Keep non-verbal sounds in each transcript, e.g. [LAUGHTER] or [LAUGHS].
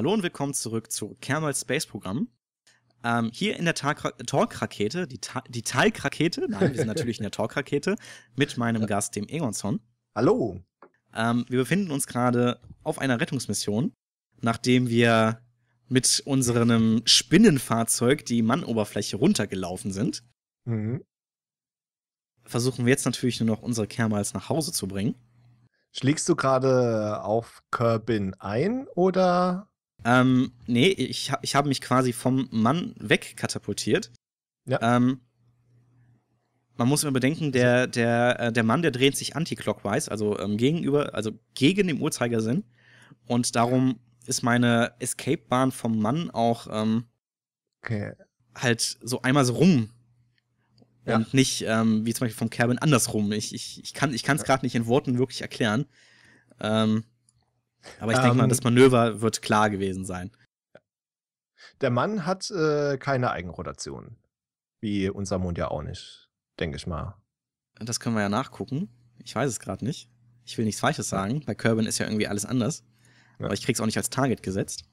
Hallo und willkommen zurück zu Kermals Space Programm. Ähm, hier in der Talk-Rakete, die, Ta die Talg-Rakete, nein, wir sind natürlich in der [LAUGHS] Talk-Rakete, mit meinem Gast, dem Egonson. Hallo. Ähm, wir befinden uns gerade auf einer Rettungsmission, nachdem wir mit unserem Spinnenfahrzeug die Mannoberfläche runtergelaufen sind. Mhm. Versuchen wir jetzt natürlich nur noch unsere Kermals nach Hause zu bringen. Schlägst du gerade auf Kerbin ein oder ähm, nee, ich, ich habe mich quasi vom Mann wegkatapultiert. Ja. Ähm, man muss immer bedenken, also der, der, äh, der Mann, der dreht sich anti-clockwise, also ähm, gegenüber, also gegen den Uhrzeigersinn. Und darum ist meine Escape-Bahn vom Mann auch ähm, okay. halt so einmal so rum. Ja. Und nicht, ähm, wie zum Beispiel vom Kerbin andersrum. Ich, ich, ich kann es ich ja. gerade nicht in Worten wirklich erklären. Ähm, aber ich ähm, denke mal, das Manöver wird klar gewesen sein. Der Mann hat äh, keine Eigenrotation. Wie unser Mond ja auch nicht, denke ich mal. Das können wir ja nachgucken. Ich weiß es gerade nicht. Ich will nichts Falsches sagen. Bei Kerbin ist ja irgendwie alles anders. Ja. Aber ich krieg's auch nicht als Target gesetzt.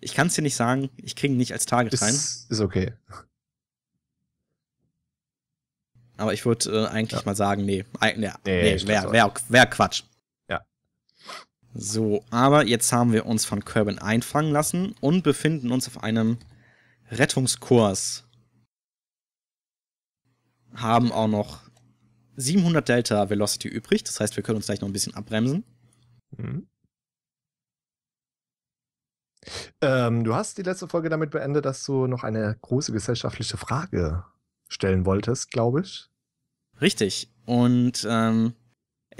Ich kann es dir nicht sagen. Ich kriege ihn nicht als Target ist, rein. Ist okay. Aber ich würde äh, eigentlich ja. mal sagen, nee, nee, nee, nee wäre wär, wär Quatsch. So, aber jetzt haben wir uns von Kerbin einfangen lassen und befinden uns auf einem Rettungskurs. Haben auch noch 700 Delta Velocity übrig, das heißt, wir können uns gleich noch ein bisschen abbremsen. Mhm. Ähm, du hast die letzte Folge damit beendet, dass du noch eine große gesellschaftliche Frage stellen wolltest, glaube ich. Richtig. Und ähm,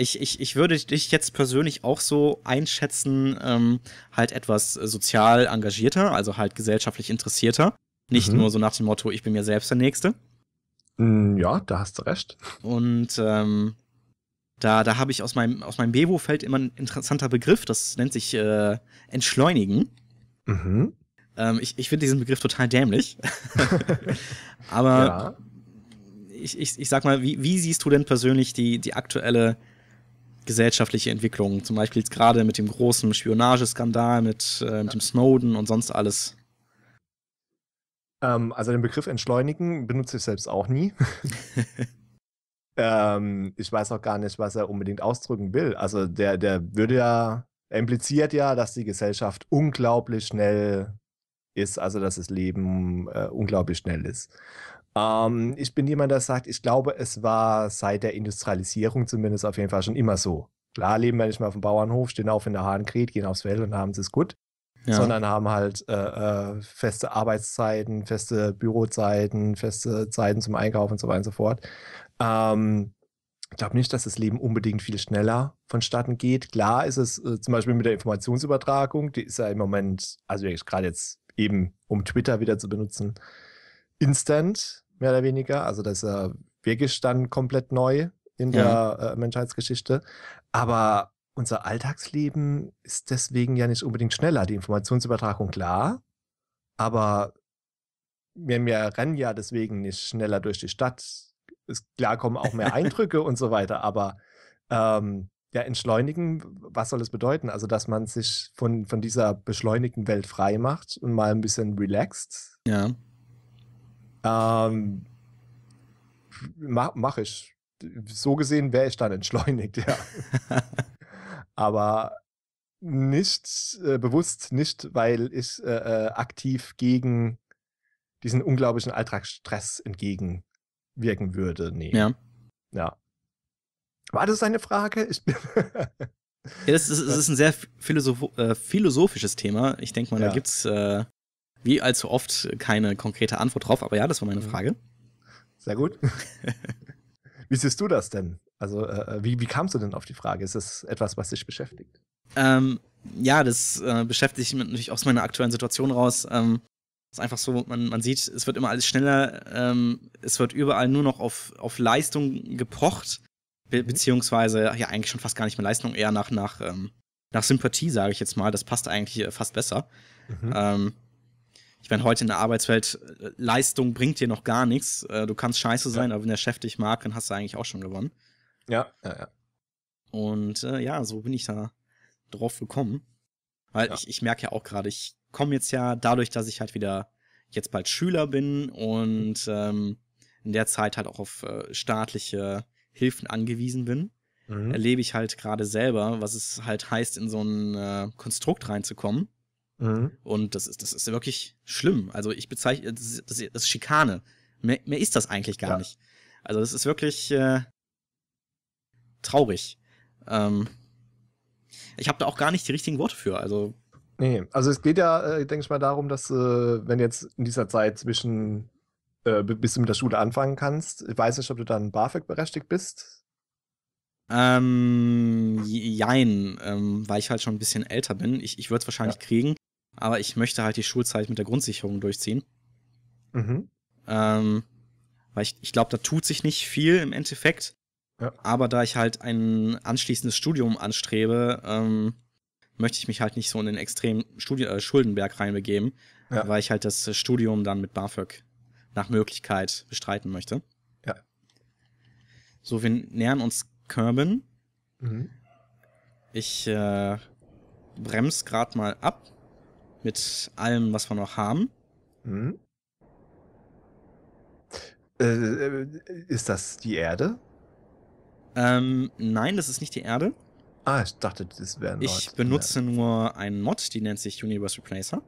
ich, ich, ich würde dich jetzt persönlich auch so einschätzen, ähm, halt etwas sozial engagierter, also halt gesellschaftlich interessierter. Nicht mhm. nur so nach dem Motto, ich bin mir selbst der Nächste. Mm, ja, da hast du recht. Und ähm, da, da habe ich aus meinem, aus meinem Bebo feld immer ein interessanter Begriff, das nennt sich äh, Entschleunigen. Mhm. Ähm, ich ich finde diesen Begriff total dämlich. [LAUGHS] Aber ja. ich, ich, ich sag mal, wie, wie siehst du denn persönlich die, die aktuelle gesellschaftliche Entwicklungen. Zum Beispiel jetzt gerade mit dem großen Spionageskandal, mit, äh, mit dem Snowden und sonst alles. Ähm, also den Begriff entschleunigen benutze ich selbst auch nie. [LAUGHS] ähm, ich weiß auch gar nicht, was er unbedingt ausdrücken will. Also der, der würde ja, impliziert ja, dass die Gesellschaft unglaublich schnell ist, also dass das Leben äh, unglaublich schnell ist. Ähm, ich bin jemand, der sagt, ich glaube, es war seit der Industrialisierung zumindest auf jeden Fall schon immer so. Klar leben wir nicht mehr auf dem Bauernhof, stehen auf in der Hahnkrieg, gehen aufs Feld und haben es gut. Ja. sondern haben halt äh, äh, feste Arbeitszeiten, feste Bürozeiten, feste Zeiten zum Einkaufen und so weiter und so fort. Ähm, ich glaube nicht, dass das Leben unbedingt viel schneller vonstatten geht. Klar ist es äh, zum Beispiel mit der Informationsübertragung, die ist ja im Moment, also gerade jetzt eben, um Twitter wieder zu benutzen, instant, mehr oder weniger. Also das ist ja wirklich dann komplett neu in ja. der äh, Menschheitsgeschichte. Aber unser Alltagsleben ist deswegen ja nicht unbedingt schneller. Die Informationsübertragung, klar, aber wir, wir rennen ja deswegen nicht schneller durch die Stadt. Ist, klar kommen auch mehr [LAUGHS] Eindrücke und so weiter, aber ähm, ja, entschleunigen, was soll das bedeuten? Also, dass man sich von, von dieser beschleunigten Welt frei macht und mal ein bisschen relaxed. Ja. Ähm, mach, mach ich. So gesehen wäre ich dann entschleunigt, [LAUGHS] ja. Aber nicht äh, bewusst, nicht, weil ich äh, äh, aktiv gegen diesen unglaublichen Alltagsstress entgegenwirken würde. Nee. Ja. Ja. War das eine Frage? Ich bin ja, das ist, das ist ein sehr philosoph äh, philosophisches Thema. Ich denke mal, ja. da gibt's äh, wie allzu oft keine konkrete Antwort drauf, aber ja, das war meine mhm. Frage. Sehr gut. [LAUGHS] wie siehst du das denn? Also, äh, äh, wie, wie kamst du denn auf die Frage? Ist das etwas, was dich beschäftigt? Ähm, ja, das äh, beschäftigt mich natürlich aus meiner aktuellen Situation raus. Ähm, ist einfach so, man, man sieht, es wird immer alles schneller, ähm, es wird überall nur noch auf, auf Leistung gepocht, be mhm. beziehungsweise ja eigentlich schon fast gar nicht mehr Leistung, eher nach, nach, ähm, nach Sympathie, sage ich jetzt mal. Das passt eigentlich äh, fast besser. Mhm. Ähm, ich meine, heute in der Arbeitswelt, äh, Leistung bringt dir noch gar nichts. Äh, du kannst scheiße sein, ja. aber wenn der Chef dich mag, dann hast du eigentlich auch schon gewonnen. Ja, ja, ja. Und äh, ja, so bin ich da drauf gekommen. Weil ja. ich, ich merke ja auch gerade, ich komme jetzt ja dadurch, dass ich halt wieder jetzt bald Schüler bin und mhm. ähm, in der Zeit halt auch auf äh, staatliche Hilfen angewiesen bin, mhm. erlebe ich halt gerade selber, was es halt heißt, in so ein äh, Konstrukt reinzukommen Mhm. Und das ist, das ist wirklich schlimm. Also ich bezeichne, das ist, das ist Schikane. Mehr, mehr ist das eigentlich gar ja. nicht. Also das ist wirklich äh, traurig. Ähm, ich habe da auch gar nicht die richtigen Worte für. Also nee, also es geht ja, äh, denke ich mal, darum, dass äh, wenn jetzt in dieser Zeit zwischen äh, bis du mit der Schule anfangen kannst, ich weiß nicht, ob du dann BAföG berechtigt bist. Ähm, jein, ähm, weil ich halt schon ein bisschen älter bin. Ich, ich würde es wahrscheinlich ja. kriegen aber ich möchte halt die Schulzeit mit der Grundsicherung durchziehen. Mhm. Ähm, weil ich, ich glaube, da tut sich nicht viel im Endeffekt. Ja. Aber da ich halt ein anschließendes Studium anstrebe, ähm, möchte ich mich halt nicht so in den extremen Studi äh, Schuldenberg reinbegeben, ja. weil ich halt das Studium dann mit BAföG nach Möglichkeit bestreiten möchte. Ja. So, wir nähern uns Körben. Mhm. Ich äh, bremse gerade mal ab mit allem, was wir noch haben. Hm. Äh, äh, ist das die Erde? Ähm, nein, das ist nicht die Erde. Ah, ich dachte, das wäre ein Ich benutze ja. nur einen Mod, die nennt sich Universe Replacer.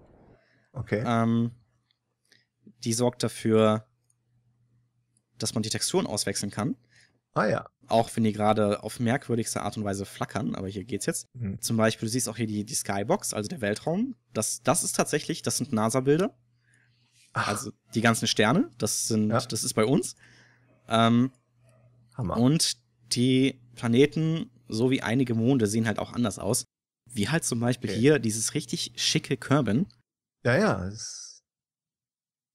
Okay. Ähm, die sorgt dafür, dass man die Texturen auswechseln kann. Ah ja. Auch wenn die gerade auf merkwürdigste Art und Weise flackern, aber hier geht's jetzt. Mhm. Zum Beispiel, du siehst auch hier die, die Skybox, also der Weltraum. Das, das ist tatsächlich, das sind NASA-Bilder. Also die ganzen Sterne, das sind, ja. das ist bei uns. Ähm, Hammer. Und die Planeten so wie einige Monde sehen halt auch anders aus. Wie halt zum Beispiel okay. hier dieses richtig schicke Körben. Ja, ja, es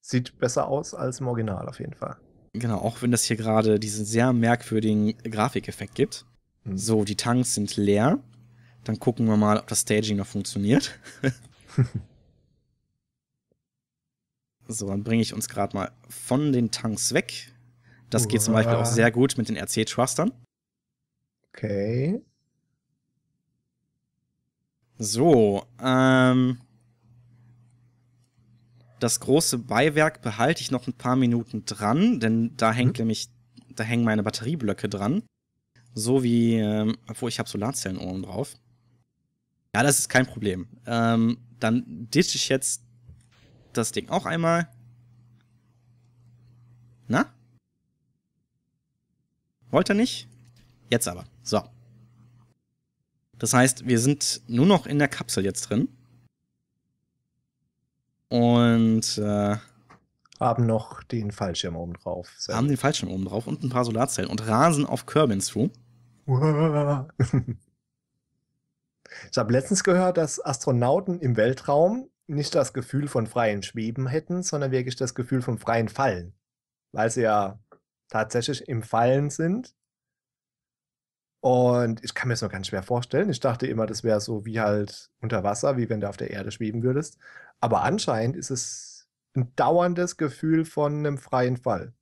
sieht besser aus als im Original auf jeden Fall. Genau, auch wenn das hier gerade diesen sehr merkwürdigen Grafikeffekt gibt. Mhm. So, die Tanks sind leer. Dann gucken wir mal, ob das Staging noch funktioniert. [LAUGHS] so, dann bringe ich uns gerade mal von den Tanks weg. Das geht zum Beispiel auch sehr gut mit den RC-Trustern. Okay. So, ähm, das große Beiwerk behalte ich noch ein paar Minuten dran, denn da hängt mhm. nämlich, da hängen meine Batterieblöcke dran. So wie, ähm, obwohl ich habe Solarzellen oben drauf. Ja, das ist kein Problem. Ähm, dann ditch ich jetzt das Ding auch einmal. Na? Wollte er nicht? Jetzt aber. So. Das heißt, wir sind nur noch in der Kapsel jetzt drin. Und äh, haben noch den Fallschirm oben drauf. Haben den Fallschirm oben drauf und ein paar Solarzellen und rasen auf Kerbin zu. [LAUGHS] ich habe letztens gehört, dass Astronauten im Weltraum nicht das Gefühl von freiem Schweben hätten, sondern wirklich das Gefühl vom freien Fallen. Weil sie ja tatsächlich im Fallen sind und ich kann mir das noch ganz schwer vorstellen. Ich dachte immer, das wäre so wie halt unter Wasser, wie wenn du auf der Erde schweben würdest. Aber anscheinend ist es ein dauerndes Gefühl von einem freien Fall.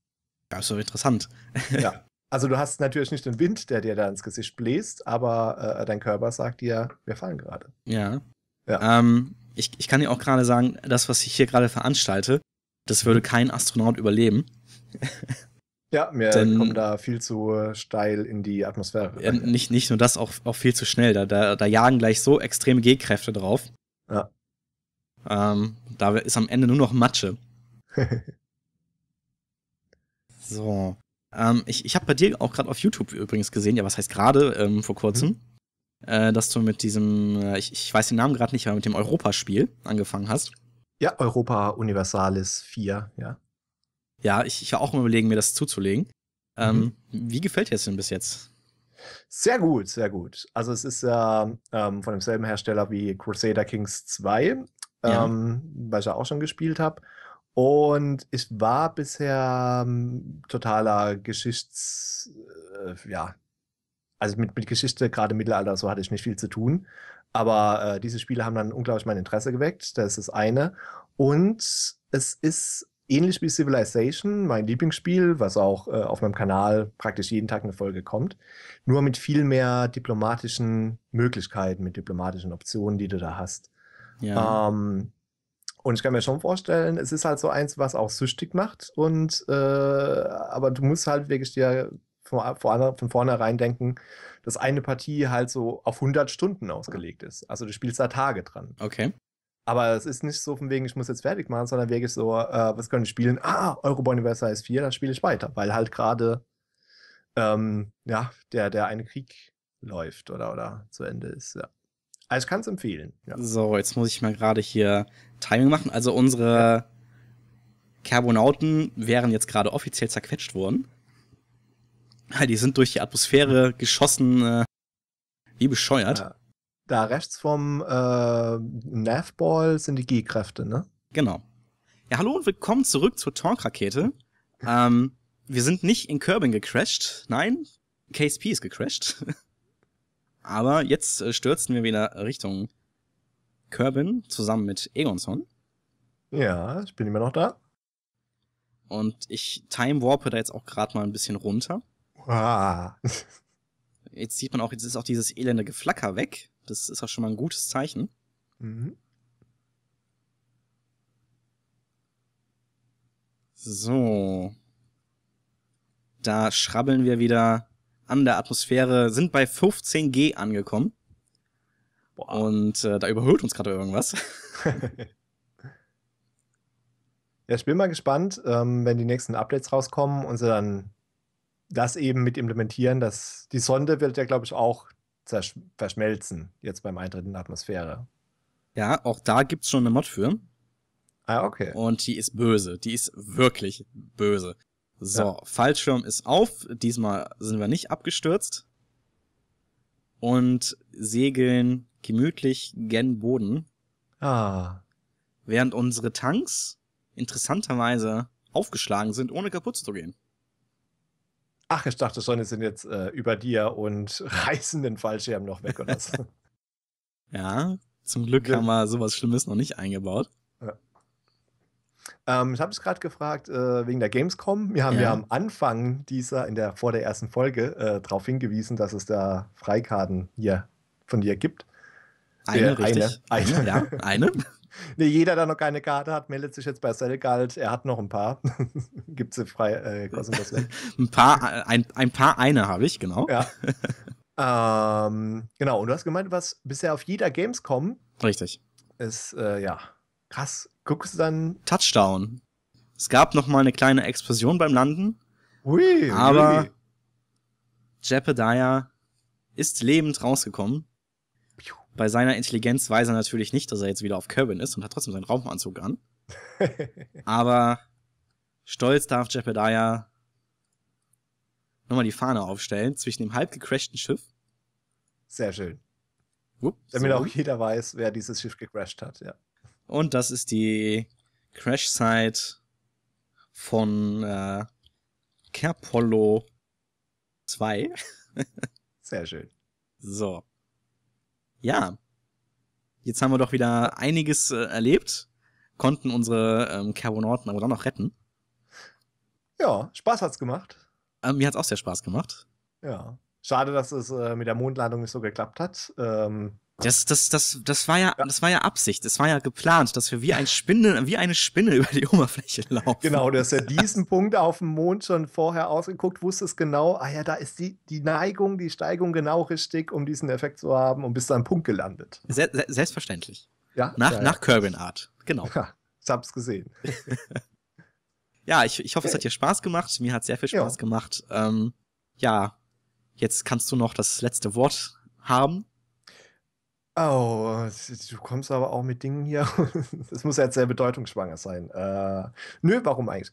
Ja, ist so interessant. ja. [LAUGHS] Also du hast natürlich nicht den Wind, der dir da ins Gesicht bläst, aber äh, dein Körper sagt dir, wir fallen gerade. Ja. ja. Ähm, ich, ich kann dir auch gerade sagen, das, was ich hier gerade veranstalte, das würde mhm. kein Astronaut überleben. [LAUGHS] Ja, wir Denn, kommen da viel zu äh, steil in die Atmosphäre. Ja, nicht, nicht nur das, auch, auch viel zu schnell. Da, da, da jagen gleich so extreme Gehkräfte drauf. Ja. Ähm, da ist am Ende nur noch Matsche. [LAUGHS] so. Ähm, ich ich habe bei dir auch gerade auf YouTube übrigens gesehen, ja, was heißt gerade, ähm, vor kurzem, mhm. äh, dass du mit diesem, äh, ich, ich weiß den Namen gerade nicht, aber mit dem Europaspiel angefangen hast. Ja, Europa Universalis 4, ja. Ja, ich, ich auch im Überlegen, mir das zuzulegen. Ähm, mhm. Wie gefällt dir das denn bis jetzt? Sehr gut, sehr gut. Also es ist ja ähm, ähm, von demselben Hersteller wie Crusader Kings 2, ja. Ähm, weil ich ja auch schon gespielt habe. Und ich war bisher ähm, totaler Geschichts, äh, ja, also mit, mit Geschichte, gerade Mittelalter, so hatte ich nicht viel zu tun. Aber äh, diese Spiele haben dann unglaublich mein Interesse geweckt. Das ist das eine. Und es ist ähnlich wie Civilization, mein Lieblingsspiel, was auch äh, auf meinem Kanal praktisch jeden Tag eine Folge kommt, nur mit viel mehr diplomatischen Möglichkeiten, mit diplomatischen Optionen, die du da hast. Ja. Ähm, und ich kann mir schon vorstellen, es ist halt so eins, was auch süchtig macht. Und äh, aber du musst halt wirklich dir von, von vornherein denken, dass eine Partie halt so auf 100 Stunden ausgelegt ist. Also du spielst da Tage dran. Okay. Aber es ist nicht so von wegen, ich muss jetzt fertig machen, sondern wirklich so, äh, was können wir spielen? Ah, Euroball Universal ist 4, dann spiele ich weiter, weil halt gerade ähm, ja, der, der eine Krieg läuft oder, oder zu Ende ist, ja. Also ich kann es empfehlen. Ja. So, jetzt muss ich mal gerade hier Timing machen. Also unsere Carbonauten wären jetzt gerade offiziell zerquetscht worden. Die sind durch die Atmosphäre geschossen, äh, wie bescheuert. Ja. Da rechts vom äh, Navball sind die G-Kräfte, ne? Genau. Ja, hallo und willkommen zurück zur Talk-Rakete. ähm, wir sind nicht in Kerbin gecrashed, nein, KSP ist gecrashed. [LAUGHS] Aber jetzt äh, stürzen wir wieder Richtung Kerbin zusammen mit Egonson. Ja, ich bin immer noch da. Und ich time warpe da jetzt auch gerade mal ein bisschen runter. Ah. [LAUGHS] jetzt sieht man auch, jetzt ist auch dieses elende Geflacker weg. Das ist auch schon mal ein gutes Zeichen. Mhm. So. Da schrabbeln wir wieder an der Atmosphäre, sind bei 15 G angekommen. Boah. Und äh, da überhöht uns gerade irgendwas. [LAUGHS] ja, ich bin mal gespannt, ähm, wenn die nächsten Updates rauskommen und sie dann das eben mit implementieren. Dass die Sonde wird ja, glaube ich, auch verschmelzen, jetzt beim Eintritt in die Atmosphäre. Ja, auch da gibt's schon eine Mod für. Ah, okay. Und die ist böse. Die ist wirklich böse. So, ja. Fallschirm ist auf. Diesmal sind wir nicht abgestürzt. Und segeln gemütlich gen Boden. Ah. Während unsere Tanks interessanterweise aufgeschlagen sind, ohne kaputt zu gehen. Ach, ich dachte schon, die sind jetzt äh, über dir und [LAUGHS] reißen den Fallschirm noch weg oder so. [LAUGHS] ja, zum Glück ja. haben wir sowas Schlimmes noch nicht eingebaut. Ähm, ich habe es gerade gefragt, äh, wegen der Gamescom. Wir haben ja, ja am Anfang dieser, in der, vor der ersten Folge, äh, darauf hingewiesen, dass es da Freikarten hier von dir gibt. Eine, äh, richtig. Eine. Eine, ja, [LAUGHS] eine. [LAUGHS] Nee, jeder, der noch keine Karte hat, meldet sich jetzt bei Selgalt. Er hat noch ein paar. [LAUGHS] Gibt sie frei, äh, [LAUGHS] ein, paar, äh, ein, ein paar eine habe ich, genau. Ja. ähm, genau, und du hast gemeint, was bisher auf jeder Gamescom. Richtig. Ist, äh, ja, krass. Guckst du dann. Touchdown. Es gab noch mal eine kleine Explosion beim Landen. Ui, aber ui. Jeppediah ist lebend rausgekommen bei seiner Intelligenz weiß er natürlich nicht, dass er jetzt wieder auf Kerbin ist und hat trotzdem seinen Raumanzug an. [LAUGHS] Aber stolz darf Jebediah nochmal die Fahne aufstellen zwischen dem halb gecrashten Schiff. Sehr schön. Whoop, Damit so. auch jeder weiß, wer dieses Schiff gecrashed hat, ja. Und das ist die Crash-Site von äh, Kerpolo 2. [LAUGHS] Sehr schön. So ja, jetzt haben wir doch wieder einiges äh, erlebt, konnten unsere ähm, Carbonauten aber dann noch retten. Ja, Spaß hat's gemacht. Ähm, mir hat's auch sehr Spaß gemacht. Ja. Schade, dass es äh, mit der Mondlandung nicht so geklappt hat. Ähm, das, das, das, das war ja, das war ja Absicht. Das war ja geplant, dass wir wie ein Spinne, wie eine Spinne [LAUGHS] über die Oberfläche laufen. Genau, du hast ja diesen Punkt auf dem Mond schon vorher ausgeguckt, wusstest genau, ah ja, da ist die, die Neigung, die Steigung genau richtig, um diesen Effekt zu haben und bist am Punkt gelandet. Se se selbstverständlich. Ja. Nach, ja, nach Kirby Art. Genau. Ja, ich hab's gesehen. [LAUGHS] ja, ich, ich hoffe, es hat dir Spaß gemacht. Mir hat sehr viel Spaß ja. gemacht. Ähm, ja, jetzt kannst du noch das letzte Wort haben. Oh, du kommst aber auch mit Dingen hier. [LAUGHS] Das muss ja jetzt sehr bedeutungsschwanger sein. Äh, nö, warum eigentlich?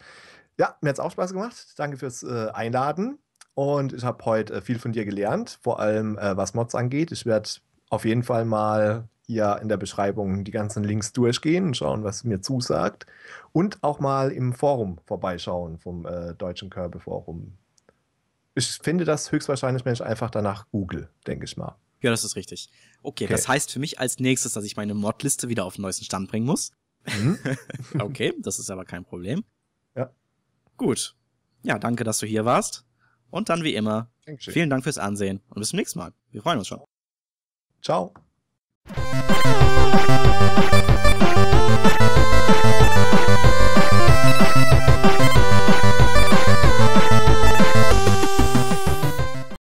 Ja, mir hat es auch Spaß gemacht. Danke fürs äh, Einladen. Und ich habe heute äh, viel von dir gelernt, vor allem äh, was Mods angeht. Ich werde auf jeden Fall mal hier in der Beschreibung die ganzen Links durchgehen und schauen, was mir zusagt. Und auch mal im Forum vorbeischauen vom äh, Deutschen Körbeforum. Ich finde das höchstwahrscheinlich, wenn ich einfach danach google, denke ich mal. Ja, das ist richtig. Okay, okay, das heißt für mich als nächstes, dass ich meine Modliste wieder auf den neuesten Stand bringen muss. Mhm. [LAUGHS] okay, das ist aber kein Problem. Ja. Gut. Ja, danke, dass du hier warst. Und dann wie immer, Dankeschön. vielen Dank fürs Ansehen und bis zum nächsten Mal. Wir freuen uns schon. Ciao. Thank you.